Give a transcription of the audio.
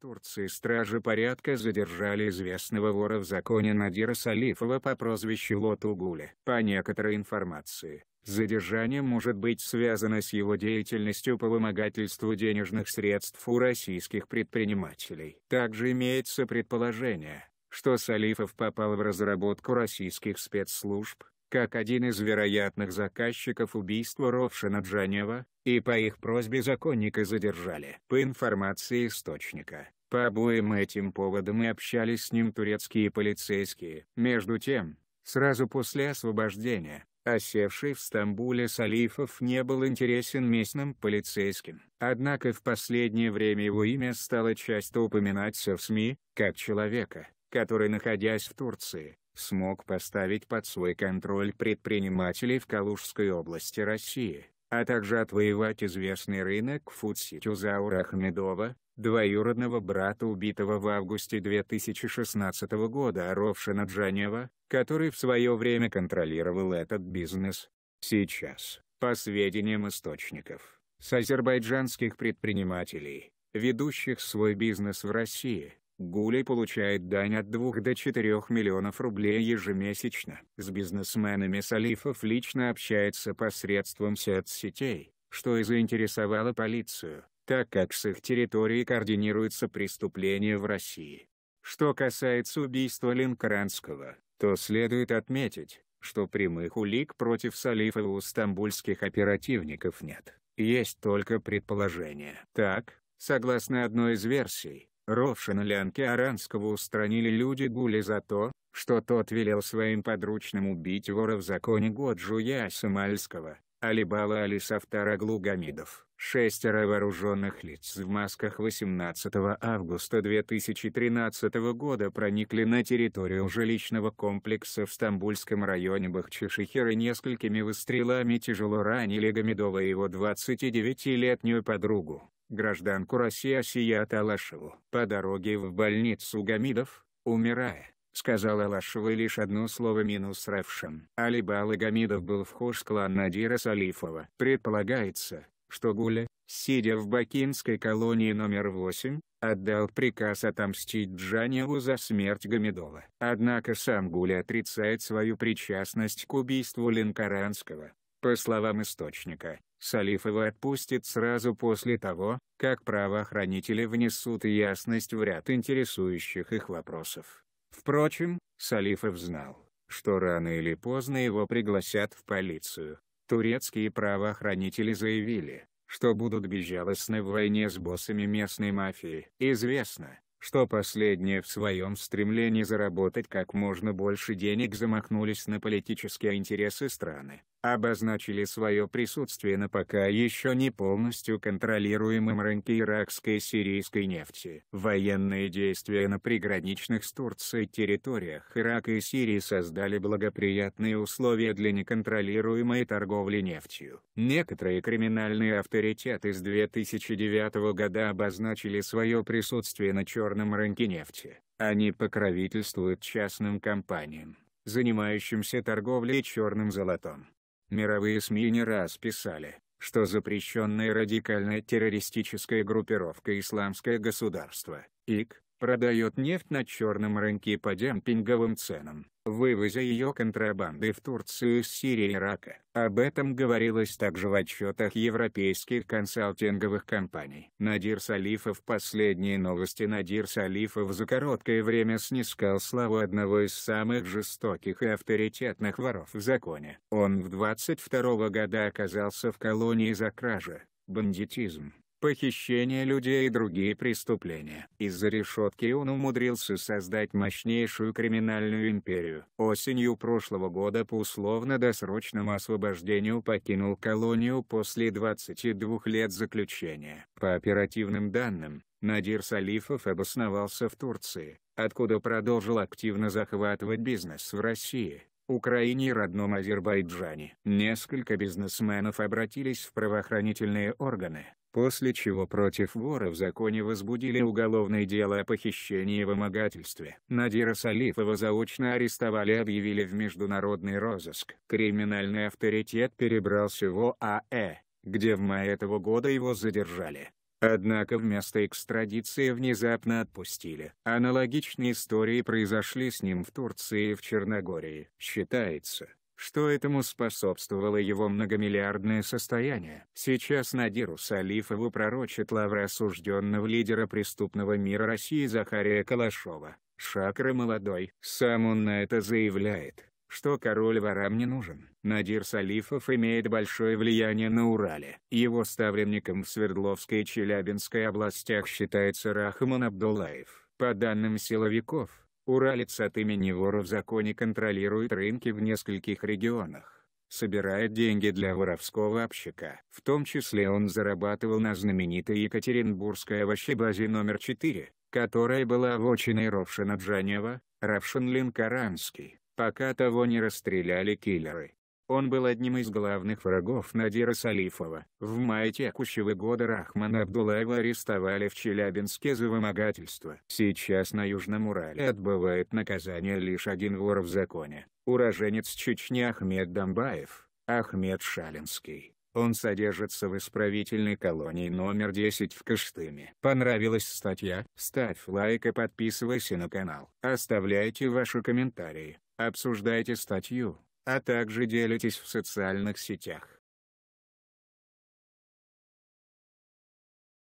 Турции стражи порядка задержали известного вора в законе Надира Салифова по прозвищу Лотугуля. По некоторой информации, задержание может быть связано с его деятельностью по вымогательству денежных средств у российских предпринимателей. Также имеется предположение, что Салифов попал в разработку российских спецслужб, как один из вероятных заказчиков убийства Ровшина Джанева, и по их просьбе законника задержали. По информации источника, по обоим этим поводам и общались с ним турецкие полицейские. Между тем, сразу после освобождения, осевший в Стамбуле Салифов не был интересен местным полицейским. Однако в последнее время его имя стало часто упоминаться в СМИ, как человека, который, находясь в Турции, смог поставить под свой контроль предпринимателей в Калужской области России, а также отвоевать известный рынок Фудси Тюзаура Ахмедова, двоюродного брата убитого в августе 2016 года Ровшина Джанева, который в свое время контролировал этот бизнес. Сейчас, по сведениям источников, с азербайджанских предпринимателей, ведущих свой бизнес в России, Гулей получает дань от 2 до 4 миллионов рублей ежемесячно. С бизнесменами Салифов лично общается посредством соцсетей, что и заинтересовало полицию, так как с их территории координируются преступления в России. Что касается убийства Линкранского, то следует отметить, что прямых улик против Салифа у стамбульских оперативников нет, есть только предположения. Так, согласно одной из версий, Ровшина лянке Аранского устранили люди Гули за то, что тот велел своим подручным убить вора в законе Годжуя Сомальского. Алибала Али Сафтар Гамидов. Шестеро вооруженных лиц в масках 18 августа 2013 года проникли на территорию жилищного комплекса в Стамбульском районе Бахчишихер и несколькими выстрелами тяжело ранили Гамидова и его 29-летнюю подругу, гражданку России Асия Талашеву. По дороге в больницу Гамидов, умирая, — сказала Лашева лишь одно слово минус Ревшин. Алибал Гамидов был вхож в клан Надира Салифова. Предполагается, что Гуля, сидя в бакинской колонии номер 8, отдал приказ отомстить Джаневу за смерть Гамидова. Однако сам Гуля отрицает свою причастность к убийству Линкоранского. По словам источника, Салифова отпустит сразу после того, как правоохранители внесут ясность в ряд интересующих их вопросов. Впрочем, Салифов знал, что рано или поздно его пригласят в полицию. Турецкие правоохранители заявили, что будут безжалостны в войне с боссами местной мафии. Известно, что последние в своем стремлении заработать как можно больше денег замахнулись на политические интересы страны обозначили свое присутствие на пока еще не полностью контролируемом рынке иракской и сирийской нефти. Военные действия на приграничных с Турцией территориях Ирака и Сирии создали благоприятные условия для неконтролируемой торговли нефтью. Некоторые криминальные авторитеты с 2009 года обозначили свое присутствие на черном рынке нефти. Они покровительствуют частным компаниям, занимающимся торговлей черным золотом. Мировые СМИ не раз писали, что запрещенная радикальная террористическая группировка «Исламское государство» ИК, продает нефть на черном рынке по демпинговым ценам, вывозя ее контрабандой в Турцию с Сирии и Ирака. Об этом говорилось также в отчетах европейских консалтинговых компаний. Надир Салифов Последние новости Надир Салифов за короткое время снискал славу одного из самых жестоких и авторитетных воров в законе. Он в 22 года оказался в колонии за кражи, бандитизм, похищение людей и другие преступления. Из-за решетки он умудрился создать мощнейшую криминальную империю. Осенью прошлого года по условно-досрочному освобождению покинул колонию после 22 лет заключения. По оперативным данным, Надир Салифов обосновался в Турции, откуда продолжил активно захватывать бизнес в России. Украине и родном Азербайджане. Несколько бизнесменов обратились в правоохранительные органы, после чего против вора в законе возбудили уголовное дело о похищении и вымогательстве. Надира Салифова заочно арестовали и объявили в международный розыск. Криминальный авторитет перебрался в ОАЭ, где в мае этого года его задержали. Однако вместо экстрадиции внезапно отпустили. Аналогичные истории произошли с ним в Турции и в Черногории. Считается, что этому способствовало его многомиллиардное состояние. Сейчас Надиру Салифову пророчит лавра осужденного лидера преступного мира России Захария Калашова. Шакры молодой. Сам он на это заявляет что король ворам не нужен. Надир Салифов имеет большое влияние на Урале. Его ставленником в Свердловской и Челябинской областях считается Рахман Абдулаев. По данным силовиков, Уралец от имени вора в законе контролирует рынки в нескольких регионах. Собирает деньги для воровского общика. В том числе он зарабатывал на знаменитой Екатеринбургской овощебазе номер 4, которая была в очиной Ровшина-Джанева, Равшин-Линкаранский пока того не расстреляли киллеры. Он был одним из главных врагов Надира Салифова. В мае текущего года Рахмана Абдулаева арестовали в Челябинске за вымогательство. Сейчас на Южном Урале отбывает наказание лишь один вор в законе, уроженец Чечни Ахмед Дамбаев, Ахмед Шалинский. Он содержится в исправительной колонии номер 10 в Кыштыме. Понравилась статья? Ставь лайк и подписывайся на канал. Оставляйте ваши комментарии, обсуждайте статью, а также делитесь в социальных сетях.